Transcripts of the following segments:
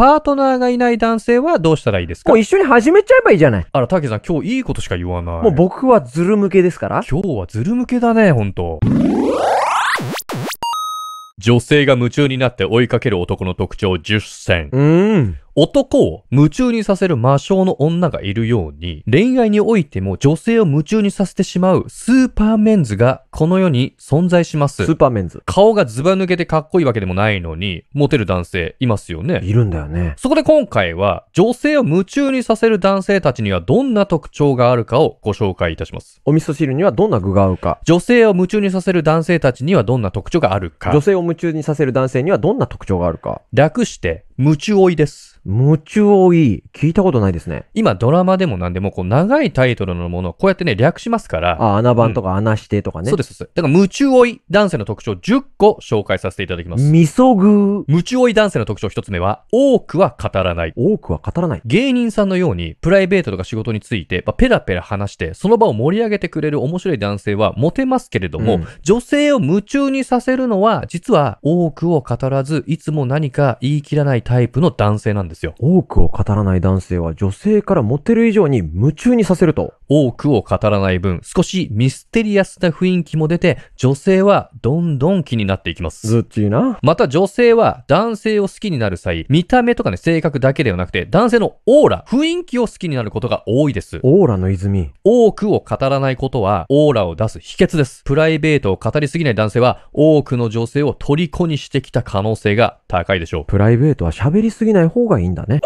パートナーがいない男性はどうしたらいいですかもう一緒に始めちゃえばいいじゃない。あら、たけさん、今日いいことしか言わない。もう僕はズル向けですから。今日はズル向けだね、ほんと。女性が夢中になって追いかける男の特徴10選。うん。男を夢中にさせる魔性の女がいるように、恋愛においても女性を夢中にさせてしまうスーパーメンズがこの世に存在します。スーパーメンズ。顔がズバ抜けてかっこいいわけでもないのに、モテる男性いますよね。いるんだよね。そこで今回は、女性を夢中にさせる男性たちにはどんな特徴があるかをご紹介いたします。お味噌汁にはどんな具が合うか。女性を夢中にさせる男性たちにはどんな特徴があるか。女性を夢中にさせる男性にはどんな特徴があるか。略して、夢中追いです。夢中多い。聞いたことないですね。今ドラマでも何でも、こう長いタイトルのものをこうやってね、略しますから。あ、穴番とか穴してとかね。そうです。そうですだから、夢中追い男性の特徴10個紹介させていただきます。みそぐ夢中追い男性の特徴1つ目は、多くは語らない。多くは語らない。芸人さんのように、プライベートとか仕事について、まあペラペラ話して、その場を盛り上げてくれる面白い男性はモテますけれども、うん女性を夢中にさせるのは、実は多くを語らず、いつも何か言い切らないタイプの男性なんです。ですよ。多くを語らない男性は女性からモテる以上に夢中にさせると。多くを語らない分、少しミステリアスな雰囲気も出て、女性はどんどん気になっていきます。ずっちいな。また女性は男性を好きになる際、見た目とかね、性格だけではなくて、男性のオーラ、雰囲気を好きになることが多いです。オーラの泉。多くを語らないことは、オーラを出す秘訣です。プライベートを語りすぎない男性は、多くの女性を虜にしてきた可能性が高いでしょう。プライベートは喋りすぎない方がいいんだね。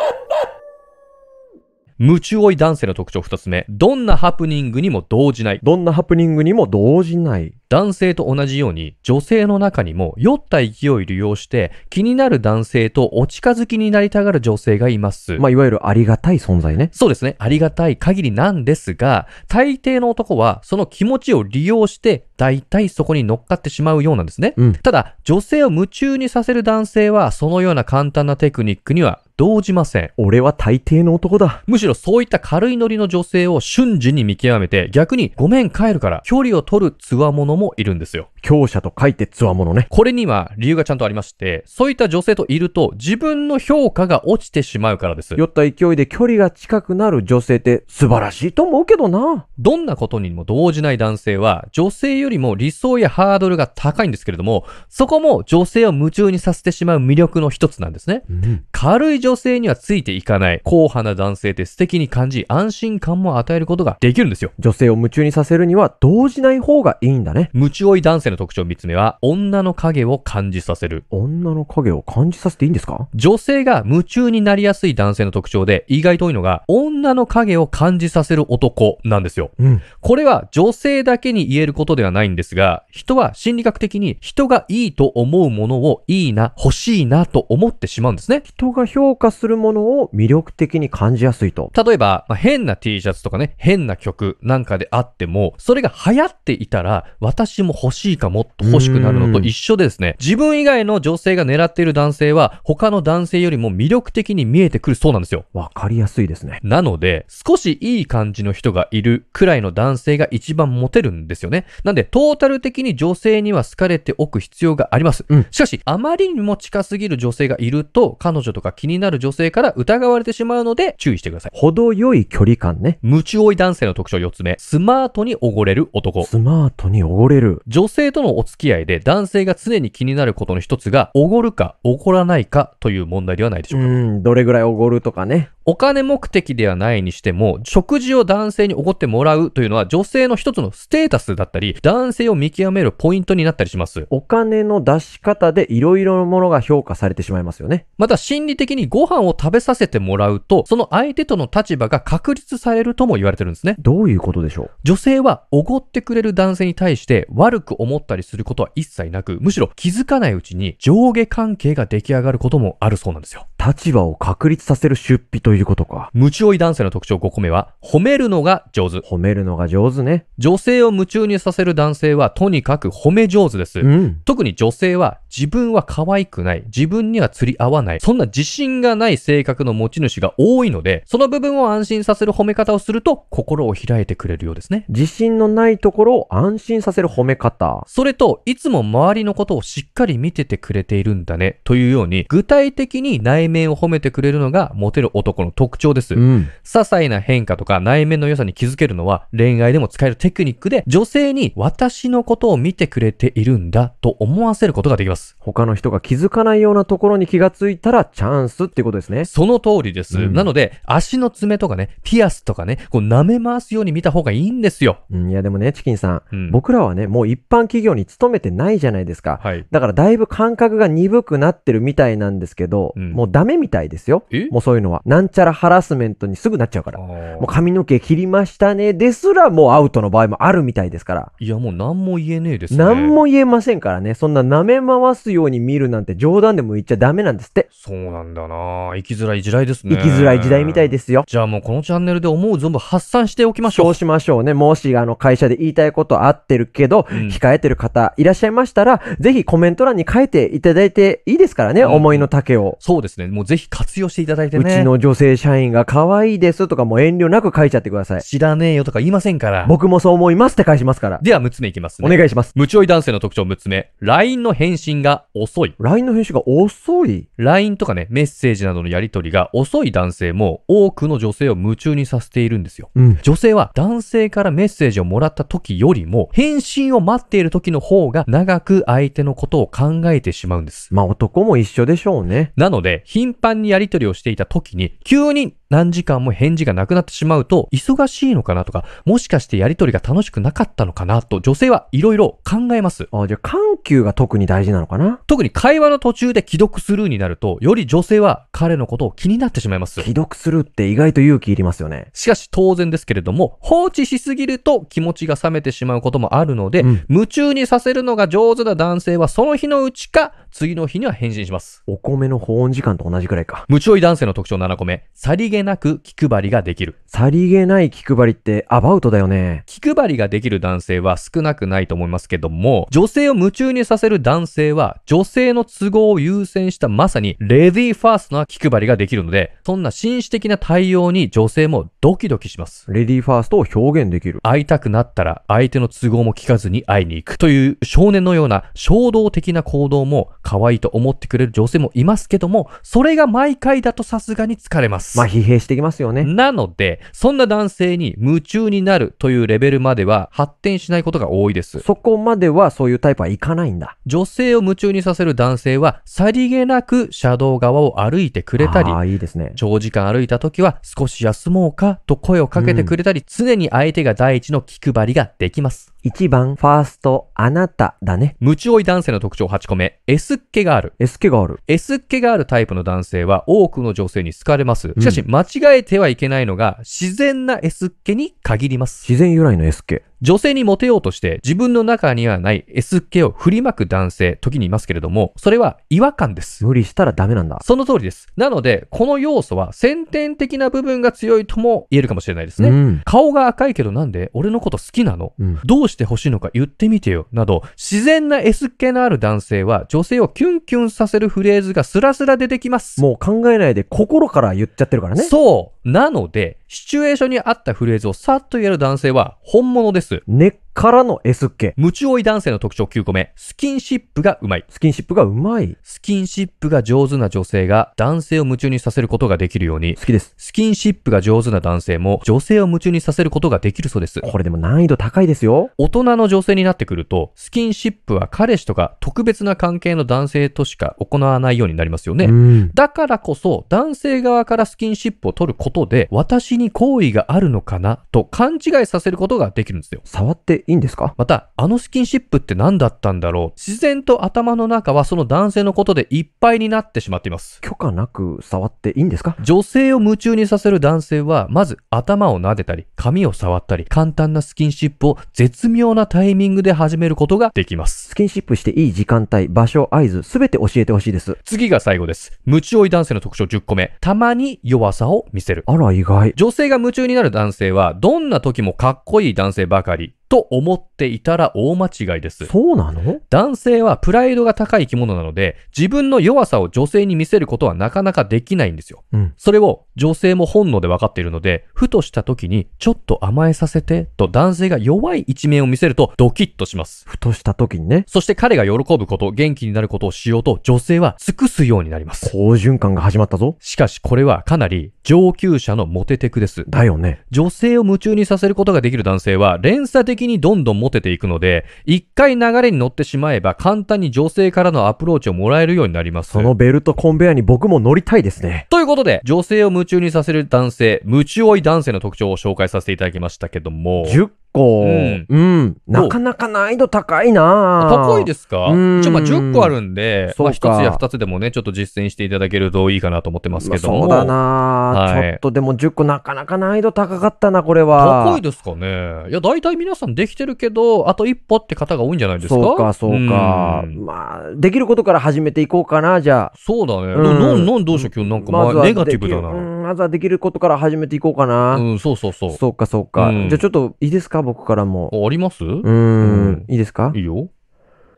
夢中追い男性の特徴二つ目。どんなハプニングにも動じない。どんなハプニングにも動じない。男性と同じように、女性の中にも酔った勢いを利用して、気になる男性とお近づきになりたがる女性がいます。まあ、いわゆるありがたい存在ね。そうですね。ありがたい限りなんですが、大抵の男は、その気持ちを利用して、大体そこに乗っかってしまうようなんですね。うん、ただ、女性を夢中にさせる男性は、そのような簡単なテクニックには動じません。俺は大抵の男だ。むしろそういった軽いノリの女性を瞬時に見極めて、逆にごめん帰るから距離を取る強者もいるんですよ。強者と書いて強者ね。これには理由がちゃんとありまして、そういった女性といると自分の評価が落ちてしまうからです。酔った勢いで距離が近くなる女性って素晴らしいと思うけどな。どんなことにも動じない男性は、女性よりも理想やハードルが高いんですけれども、そこも女性を夢中にさせてしまう魅力の一つなんですね。うん、軽い女性にはついていかない、硬派な男性って素敵に感じ、安心感も与えることができるんですよ。女性を夢中にさせるには、動じない方がいいんだね。夢中追い男性の特徴3つ目は、女の影を感じさせる。女の影を感じさせていいんですか女性が夢中になりやすい男性の特徴で、意外と多いのが、女の影を感じさせる男なんですよ。うん。これは女性だけに言えることではないんですが、人は心理学的に人がいいと思うものをいいな、欲しいなと思ってしまうんですね。人が評評するものを魅力的に感じやすいと。例えば、まあ、変な T シャツとかね、変な曲なんかであっても、それが流行っていたら、私も欲しいかも、っと欲しくなるのと一緒でですね、自分以外の女性が狙っている男性は、他の男性よりも魅力的に見えてくるそうなんですよ。わかりやすいですね。なので、少しいい感じの人がいるくらいの男性が一番モテるんですよね。なんで、トータル的に女性には好かれておく必要があります。うん、しかし、あまりにも近すぎる女性がいると、彼女とか気になる女性から疑われてしまうので注意してください。程よい距離感ね。夢中追い男性の特徴4つ目。スマートにおごれる男。スマートにおごれる。女性とのお付き合いで男性が常に気になることの一つが、おごるかおごらないかという問題ではないでしょうか。うん、どれぐらいおごるとかね。お金目的ではないにしても、食事を男性におごってもらうというのは、女性の一つのステータスだったり、男性を見極めるポイントになったりします。お金の出し方で色々なものが評価されてしまいますよね。また、心理的にご飯を食べさせてもらうと、その相手との立場が確立されるとも言われてるんですね。どういうことでしょう女性は、おごってくれる男性に対して、悪く思ったりすることは一切なく、むしろ気づかないうちに上下関係が出来上がることもあるそうなんですよ。立場を確立させる出費とそういうことか。無中追い男性の特徴5個目は、褒めるのが上手。褒めるのが上手ね。女性を夢中にさせる男性は、とにかく褒め上手です。うん、特に女性は、自分は可愛くない。自分には釣り合わない。そんな自信がない性格の持ち主が多いので、その部分を安心させる褒め方をすると、心を開いてくれるようですね。自信のないところを安心させる褒め方。それと、いつも周りのことをしっかり見ててくれているんだね。というように、具体的に内面を褒めてくれるのが、モテる男のの特徴です。うん、些細な変化とか内面の良さに気づけるのは恋愛でも使えるテクニックで、女性に私のことを見てくれているんだと思わせることができます。他の人が気づかないようなところに気がついたらチャンスっていうことですね。その通りです。うん、なので、足の爪とかね、ピアスとかね、こう舐め回すように見た方がいいんですよ。うん、いやでもね、チキンさ、うん、僕らはね、もう一般企業に勤めてないじゃないですか。はい、だからだいぶ感覚が鈍くなってるみたいなんですけど、うん、もうダメみたいですよ。もうそういうのは。なんちゃらハラスメントにすぐなっちゃうから。もう髪の毛切りましたねですらもうアウトの場合もあるみたいですから。いやもう何も言えねえですね。何も言えませんからね。そんな舐め回すように見るなんて冗談でも言っちゃダメなんですって。そうなんだな生きづらい時代ですね。生きづらい時代みたいですよ。じゃあもうこのチャンネルで思う存分発散しておきましょう。そうしましょうね。もしあの会社で言いたいことあってるけど、うん、控えてる方いらっしゃいましたら、ぜひコメント欄に書いていただいていいですからね。うん、思いの丈を。そうですね。もうぜひ活用していただいてね。うちの女性性社員が可愛いですとかも遠慮なく書いちゃってください。知らねえよとか言いませんから。僕もそう思いますって返しますから。では、6つ目いきますね。お願いします。無調理男性の特徴6つ目。LINE の返信が遅い。LINE の返信が遅い ?LINE とかね、メッセージなどのやり取りが遅い男性も多くの女性を夢中にさせているんですよ。うん、女性は男性からメッセージをもらった時よりも、返信を待っている時の方が長く相手のことを考えてしまうんです。まあ男も一緒でしょうね。なので、頻繁にやり取りをしていた時に、急に何時間も返事がなくなってしまうと、忙しいのかなとか、もしかしてやりとりが楽しくなかったのかなと、女性はいろいろ考えます。あじゃあ、緩急が特に大事なのかな特に会話の途中で既読スルーになると、より女性は彼のことを気になってしまいます。既読スルーって意外と勇気いりますよね。しかし当然ですけれども、放置しすぎると気持ちが冷めてしまうこともあるので、うん、夢中にさせるのが上手な男性はその日のうちか、次の日には返信します。お米の保温時間と同じくらいか。夢中い男性の特徴7個目、さりげなく気配りができる。さりげない気配りってアバウトだよね。気配りができる男性は少なくないと思いますけども、女性を夢中にさせる男性は、女性の都合を優先したまさにレディーファーストな気配りができるので、そんな紳士的な対応に女性もドキドキします。レディーファーストを表現できる。会いたくなったら相手の都合も聞かずに会いに行くという少年のような衝動的な行動も可愛いと思ってくれる女性もいますけども、それが毎回だとさすがに疲れます。まあ、疲弊してきますよね。なので、そんな男性に夢中になるというレベルまでは発展しないことが多いです。そこまではそういうタイプはいかないんだ。女性を夢中にさせる男性は、さりげなく車道側を歩いてくれたり、いいですね。長時間歩いた時は少し休もうかと声をかけてくれたり、うん、常に相手が第一の気配りができます。1番、ファースト、あなただね。無知追い男性の特徴8個目。S っ気がある。S 気がある。S っ気があるタイプの男性は多くの女性に好かれます。しかし、間違えてはいけないのが、自然な S っ気に限ります。自然由来の S 気。女性にモテようとして自分の中にはない S 系を振りまく男性、時にいますけれども、それは違和感です。無理したらダメなんだ。その通りです。なので、この要素は先天的な部分が強いとも言えるかもしれないですね。うん、顔が赤いけどなんで俺のこと好きなの、うん、どうして欲しいのか言ってみてよ。など、自然な S 系のある男性は女性をキュンキュンさせるフレーズがスラスラ出てきます。もう考えないで心から言っちゃってるからね。そう。なので、シチュエーションに合ったフレーズをさっと言える男性は本物です。根っからの S っけ。無知い男性の特徴9個目。スキンシップがうまい。スキンシップがうまい。スキンシップが上手な女性が男性を夢中にさせることができるように。好きです。スキンシップが上手な男性も女性を夢中にさせることができるそうです。これでも難易度高いですよ。大人の女性になってくると、スキンシップは彼氏とか特別な関係の男性としか行わないようになりますよね。だからこそ、男性側からスキンシップを取ることで、私にに好意があるのかなと勘違いさせることができるんですよ。触っていいんですかまた、あのスキンシップって何だったんだろう自然と頭の中はその男性のことでいっぱいになってしまっています。許可なく触っていいんですか女性を夢中にさせる男性は、まず頭を撫でたり、髪を触ったり、簡単なスキンシップを絶妙なタイミングで始めることができます。スキンシップしていい時間帯、場所、合図、すべて教えてほしいです。次が最後です。夢中追い男性の特徴10個目。たまに弱さを見せる。あら、意外。女性が夢中になる男性は、どんな時もかっこいい男性ばかり。と思っていたら大間違いです。そうなの男性はプライドが高い生き物なので、自分の弱さを女性に見せることはなかなかできないんですよ。うん、それを女性も本能で分かっているので、ふとした時に、ちょっと甘えさせて、と男性が弱い一面を見せるとドキッとします。ふとした時にね。そして彼が喜ぶこと、元気になることをしようと、女性は尽くすようになります。好循環が始まったぞ。しかしこれはかなり上級者のモテテクです。だよね。女性を夢中にさせることができる男性は、連鎖的的にどんどんモテていくので、一回流れに乗ってしまえば簡単に女性からのアプローチをもらえるようになります。そのベルトコンベアに僕も乗りたいですね。ということで、女性を夢中にさせる男性、夢中追い男性の特徴を紹介させていただきましたけども、10個、うん、うん。なかなか難易度高いな高いですか一応まあ10個あるんで、まあ、つや二つでもね、ちょっと実践していただけるといいかなと思ってますけども。そうだな、はい、ちょっとでも10個なかなか難易度高かったな、これは。高いですかね。いや、大体皆さんできてるけど、あと一歩って方が多いんじゃないですかそうか、そうか。まあ、できることから始めていこうかな、じゃあ。そうだね。うん、のん、のんどうしよう、今日なんか、まあ、ネガティブだな。まずはできることから始めていこうかな。うん、そうそうそう。そうか、そうか。うんじゃあちょっと、いいですか僕からも。ありますうーん、いいですかいいよ。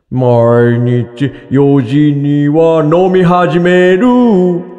毎日4時には飲み始める。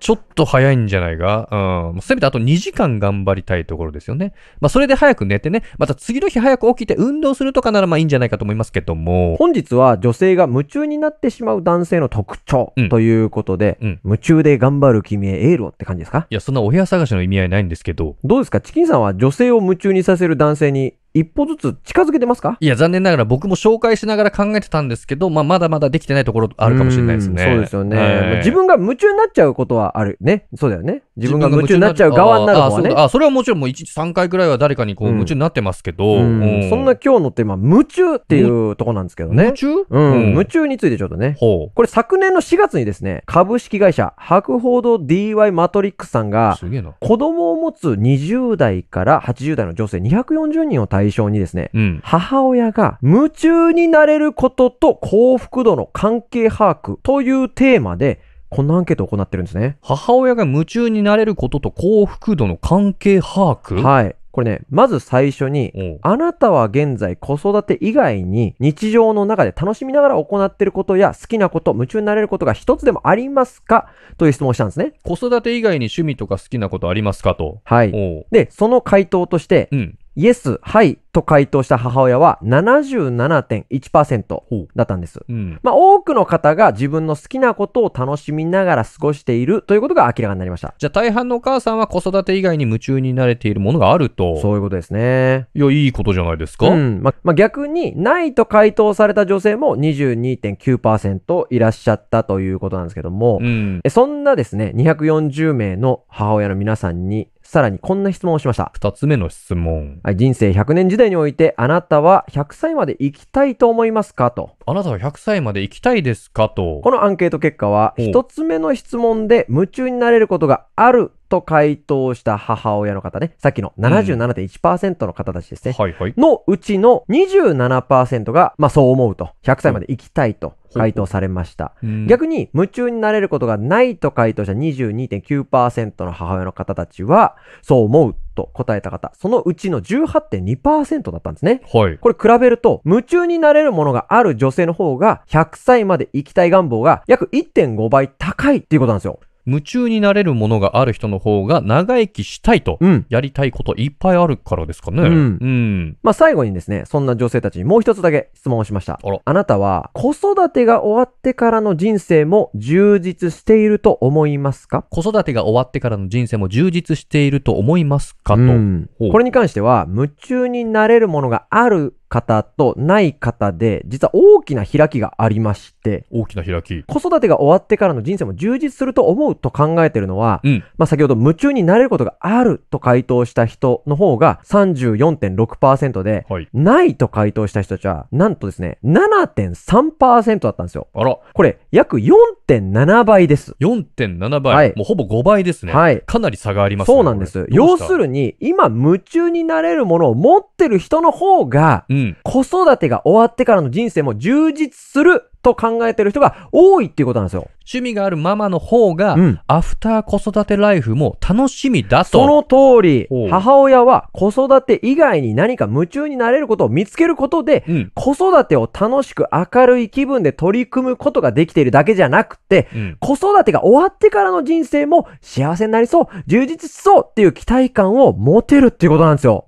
ちょっと早いんじゃないか。うん。せめてあと2時間頑張りたいところですよね。まあ、それで早く寝てね、また次の日早く起きて運動するとかならまあいいんじゃないかと思いますけども。本日は女性が夢中になってしまう男性の特徴ということで、うん、うん、夢中で頑張る君へエールをって感じですかいや、そんなお部屋探しの意味合いないんですけど。どうですかチキンさんは女性を夢中にさせる男性に一歩ずつ近づけてますかいや、残念ながら僕も紹介しながら考えてたんですけど、まあ、まだまだできてないところあるかもしれないですね。そうですよね、はい自分が夢中になっちゃうことはある。ね。そうだよね。自分が夢中になっちゃう側になるのはね。あそれはもちろんもう1日3回ぐらいは誰かにこう夢中になってますけど、うんうん、そんな今日のテーマ、夢中っていうとこなんですけどね。夢中、うん、うん、夢中についてちょっとね。これ昨年の4月にですね、株式会社、博報堂 DY マトリックスさんが、子供を持つ20代から80代の女性240人を対対象にですね、うん、母親が夢中になれることと幸福度の関係把握というテーマで、こんなアンケートを行ってるんですね。母親が夢中になれることと幸福度の関係把握はい。これね、まず最初に、あなたは現在子育て以外に日常の中で楽しみながら行っていることや好きなこと、夢中になれることが一つでもありますかという質問をしたんですね。子育て以外に趣味とか好きなことありますかと。はい。で、その回答として、うん、イエス、はい、と回答した母親は77.1%だったんです。うん、まあ、多くの方が自分の好きなことを楽しみながら過ごしているということが明らかになりました。じゃあ大半のお母さんは子育て以外に夢中になれているものがあると。そういうことですね。いや、いいことじゃないですか。うん。まあ、まあ、逆に、ないと回答された女性も22.9%いらっしゃったということなんですけども、うん、そんなですね、240名の母親の皆さんに、さらにこんな質問をしました。二つ目の質問。はい、人生100年時代において、あなたは100歳まで生きたいと思いますかと。あなたは100歳まで生きたいですかと。このアンケート結果は、一つ目の質問で夢中になれることがあると回答した母親の方ね、さっきの77.1%の方たちですね、うんはいはい、のうちの27%が、まあ、そう思うと、100歳まで生きたいと。回答されました、うん、逆に夢中になれることがないと回答した22.9%の母親の方たちはそう思うと答えた方そのうちの18.2%だったんですね、はい、これ比べると夢中になれるものがある女性の方が100歳まで生きたい願望が約1.5倍高いっていうことなんですよ夢中になれるものがある人の方が長生きしたいと、やりたいこといっぱいあるからですかね。うん。うん、まあ、最後にですね、そんな女性たちにもう一つだけ質問をしました。あなたは、子育てが終わってからの人生も充実していると思いますか子育てが終わってからの人生も充実していると思いますかと。うん、これに関しては、夢中になれるものがある方とない方で、実は大きな開きがありまして、大きな開き。子育てが終わってからの人生も充実すると思うと考えてるのは、うん、まあ先ほど夢中になれることがあると回答した人の方が34.6%で、はい、ないと回答した人たちは、なんとですね、7.3%だったんですよ。あら。これ、約4.7倍です。4.7倍、はい、もうほぼ5倍ですね。はい。かなり差がありますね。そうなんです。要するに、今夢中になれるものを持ってる人の方が、うん、子育てが終わってからの人生も充実すると考えてる人が多いっていうことなんですよ。趣味があるママの方が、うん、アフター子育てライフも楽しみだと。その通り、母親は子育て以外に何か夢中になれることを見つけることで、うん、子育てを楽しく明るい気分で取り組むことができているだけじゃなくて、うん、子育てが終わってからの人生も幸せになりそう、充実しそうっていう期待感を持てるっていうことなんですよ。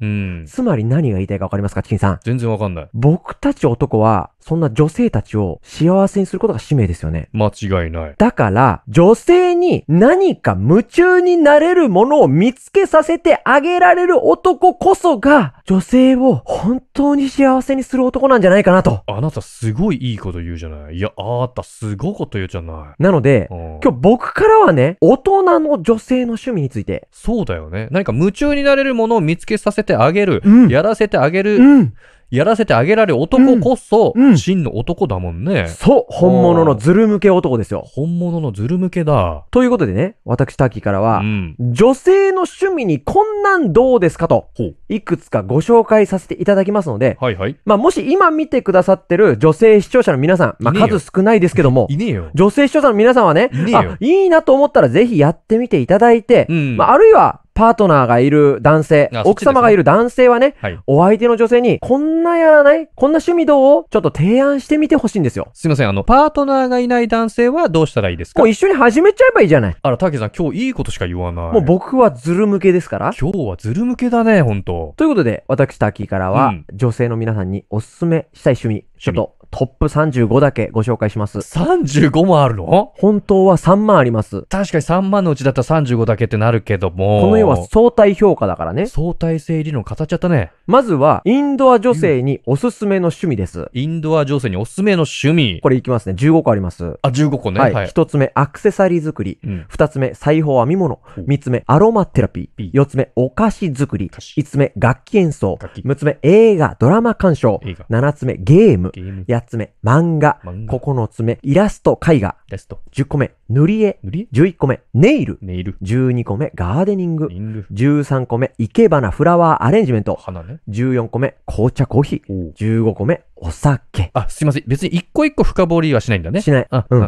つまり何が言いたいかわかりますか、チキンさん。全然わかんない。僕たち男は、そんな女性たちを幸せにすることが使命ですよね。間違いない。だから、女性に何か夢中になれるものを見つけさせてあげられる男こそが、女性を本当に幸せにする男なんじゃないかなと。あなたすごいいいこと言うじゃない。いや、あなたすごいこと言うじゃない。なので、うん、今日僕からはね、大人の女性の趣味について。そうだよね。何か夢中になれるものを見つけさせてあげる。うん、やらせてあげる。うんやらせてあげられる男こそ、真の男だもんね。そう本物のズル向け男ですよ。本物のズル向けだ。ということでね、私タッキーからはう、ん。女性の趣味にこんなんどうですかといくつかご紹介させていただきますので、はいはい。まあ、もし今見てくださってる女性視聴者の皆さん、まあ、数少ないですけども、いねえよ。女性視聴者の皆さんはねいねえよあ、いいなと思ったらぜひやってみていただいて、うんまあ、あるいは、パートナーがいる男性、ね、奥様がいる男性はね、はい、お相手の女性に、こんなやらないこんな趣味どうちょっと提案してみてほしいんですよ。すいません、あの、パートナーがいない男性はどうしたらいいですかもう一緒に始めちゃえばいいじゃない。あら、たけさん、今日いいことしか言わない。もう僕はズル向けですから。今日はズル向けだね、ほんと。ということで、私、タッキーからは、うん、女性の皆さんにおすすめしたい趣味、ちょっとトップ35だけご紹介します。35もあるの本当は3万あります。確かに3万のうちだったら35だけってなるけども。この世は相対評価だからね。相対性理論語っちゃったね。まずは、インドア女性におすすめの趣味です。インドア女性におすすめの趣味。これいきますね。15個あります。あ、15個ね。はい。はい、1つ目、アクセサリー作り。うん、2つ目、裁縫編み物。3つ目、アロマテラピー。4つ目、お菓子作り。5つ目、楽器演奏。6つ目、映画、ドラマ鑑賞。7つ目、ゲーム。ゲーム8つ目、漫画、9つ目、イラスト、絵画。スト。10個目、塗り絵。塗り絵 ?11 個目。ネイル。ネイル。12個目。ガーデニング。リング13個目。生け花、フラワー、アレンジメント。花ね。14個目。紅茶、コーヒー。15個目。お酒。あ、すいません。別に一個一個深掘りはしないんだね。しない。あうん。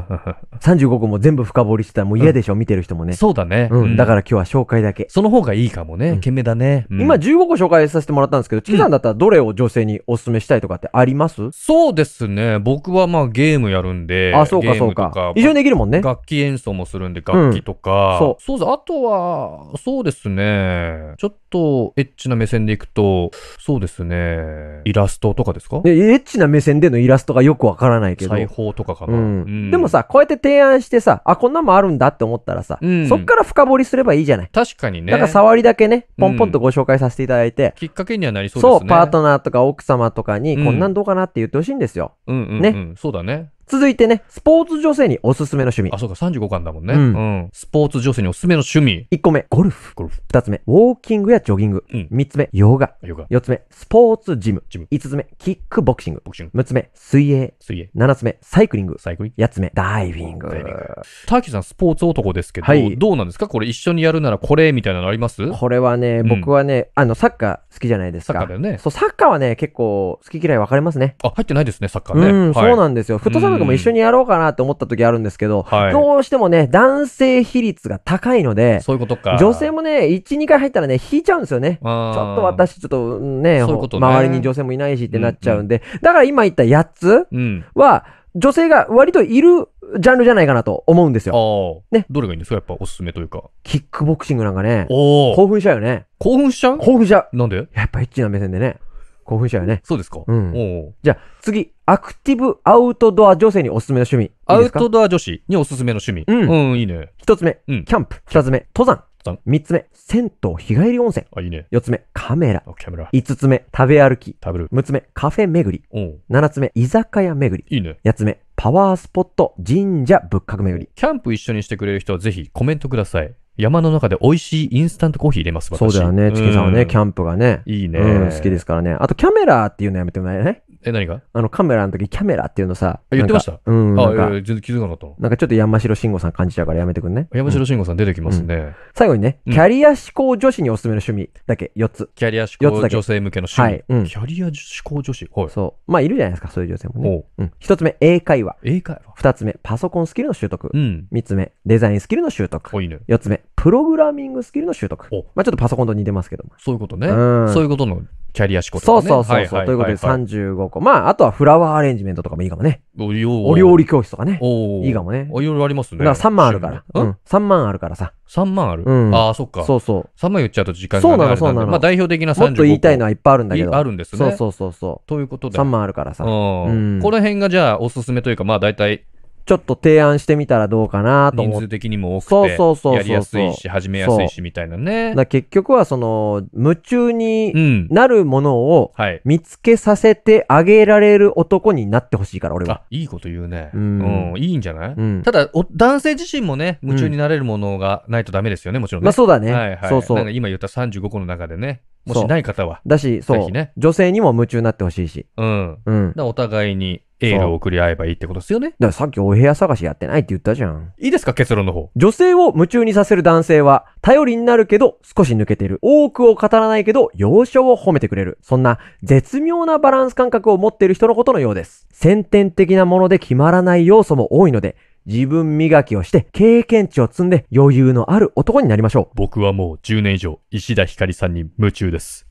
35個も全部深掘りしてたらもう嫌でしょ、うん、見てる人もね。そうだね。うん。だから今日は紹介だけ。その方がいいかもね。うん、メだね。うん、今15個紹介させてもらったんですけど、チキさんだったらどれを女性にお勧めしたいとかってありますそうですね。僕はまあゲームやるんで。あ、そうかそうか。一緒にできるもんね。楽器器演奏もするんで、楽器とか、うん、そう。そうあとは、そうですね。ちょっと、エッチな目線でいくと、そうですね。イラストとかですかでエッチな目線でのイラストがよくわからないけど。裁縫とかかな、うん、でもさ、こうやって提案してさ、あ、こんなもあるんだって思ったらさ、うん、そっから深掘りすればいいじゃない。確かにね。だから触りだけね、ポンポンとご紹介させていただいて。きっかけにはなりそうですね。そう、パートナーとか奥様とかに、こんなんどうかなって言ってほしいんですよ。うん、ね。そうだね。続いてね、スポーツ女性におすすめの趣味。あ、そうか、35巻だもんね。うん。うん、スポーツ女性におすすめの趣味。1個目、ゴルフ。ゴルフ。2つ目、ウォーキングやジョギング。うん、3つ目、ヨガ。ヨガ。4つ目、スポーツジム。ジム。5つ目、キックボクシング。ボクシング。6つ目、水泳。水泳。7つ目、サイクリング。サイクリング。8つ目、ダイビング。ダイビング。ターキーさん、スポーツ男ですけど、はい、どうなんですかこれ一緒にやるならこれみたいなのありますこれはね、僕はね、うん、あの、サッカー好きじゃないですか。サッカーだよね。そう、サッカーはね、結構好き嫌い分かれますね。あ、入ってないですね、サッカーね。うん、はい、そうなんですよ。フットサルも一緒にやろうかなって思った時あるんですけど、はい、どうしてもね、男性比率が高いので、そういうことか。女性もね、1、2回入ったらね、引いちゃうんですよね。ちょっと私、ちょっとね、ううとね周りに女性もいないしってなっちゃうんで、うんうん、だから今言った8つは、女性が割といるジャンルじゃないかなと思うんですよ。ね。どれがいいんですかやっぱおすすめというか。キックボクシングなんかね、興奮しちゃうよね。興奮しちゃう興奮しちゃう。なんでやっぱエッチな目線でね。興奮しちゃうよね。そうですか。うん。おじゃあ、次、アクティブアウトドア女性におすすめの趣味。アウトドア女子におすすめの趣味。うん、うん、いいね。一つ目、キャンプ。二つ目、登山。三つ目、銭湯日帰り温泉。あ、いいね。四つ目、カメラ。カメラ。五つ目、食べ歩き。食べる。六つ目、カフェ巡り。七つ目、居酒屋巡り。いいね。八つ目、パワースポット、神社仏閣巡り。キャンプ一緒にしてくれる人はぜひコメントください。山の中で美味しいインスタントコーヒー入れます、そうだよね。チキさんはね、キャンプがね。いいね、うん好きですからね。あと、キャメラっていうのやめてもらえないえ、何があの、カメラの時、キャメラっていうのさ。言ってましたうん。あ、全然気づかなかったなんかちょっと山城慎吾さん感じちゃうからやめてくんね。山城慎吾さん出てきますね。最後にね、キャリア志向女子におすすめの趣味だけ、4つ。キャリア志向女性向けの趣味。キ。ャリア志向女子。はい。そう。まあ、いるじゃないですか、そういう女性もね。うん。1つ目、英会話。英会話。2つ目、パソコンスキルの習得う。ん。3つ目、デザインスキルの習得。おいいね。4つ目、プログラミングスキルの習得。まあちょっとパソコンと似てますけども。そういうことね。うん、そういうことのキャリア思考とか、ね、そうそうそうそう、はいはいはいということで35個。まああとはフラワーアレンジメントとかもいいかもね。お料理教室とかね。いいかもね。いろいろありますね。だから3万あるから。うん、3万あるからさ。3万ある、うん、ああ、そっか。そうそう。3万言っちゃうと時間がかかるなそうなの、そうなの。まあ代表的な35個。もっと言いたいのはいっぱいあるんだけど。あるんですね。そうそうそうそう。ということで。3万あるからさ。うん。この辺がじゃあおすすめというか、まあ大体ちょっと提案してみたらどうかなと思人って数。的にも多くて、そうそうそうやりやすいし、始めやすいし、みたいなねだ結局はその、夢中になるものを見つけさせてあげられる男になってほしいから、俺は。あ、いいこと言うね。ううんいいんじゃないうん。ただ、お男性自身もね、夢中になれるものがないとダメですよね、もちろんね。まあそうだね。はいはい。そうそなんか今言った35個の中でね、もしない方は、だし、そう、ね女性にも夢中になってほしいし。うん。うん。だお互いにエールを送り合えばいいってことですよね。だからさっきお部屋探しやってないって言ったじゃん。いいですか、結論の方。女性を夢中にさせる男性は、頼りになるけど少し抜けてる。多くを語らないけど、要所を褒めてくれる。そんな絶妙なバランス感覚を持っている人のことのようです。先天的なもので決まらない要素も多いので、自分磨きをして経験値を積んで余裕のある男になりましょう。僕はもう10年以上、石田ひかりさんに夢中です。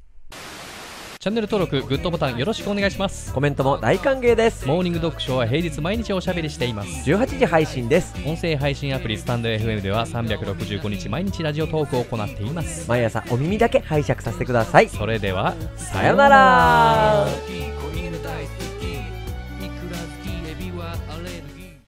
チャンネル登録グッドボタンよろしくお願いしますコメントも大歓迎ですモーニングドッグショーは平日毎日おしゃべりしています18時配信です音声配信アプリスタンド FM では365日毎日ラジオトークを行っています毎朝お耳だけ拝借させてくださいそれではさようなら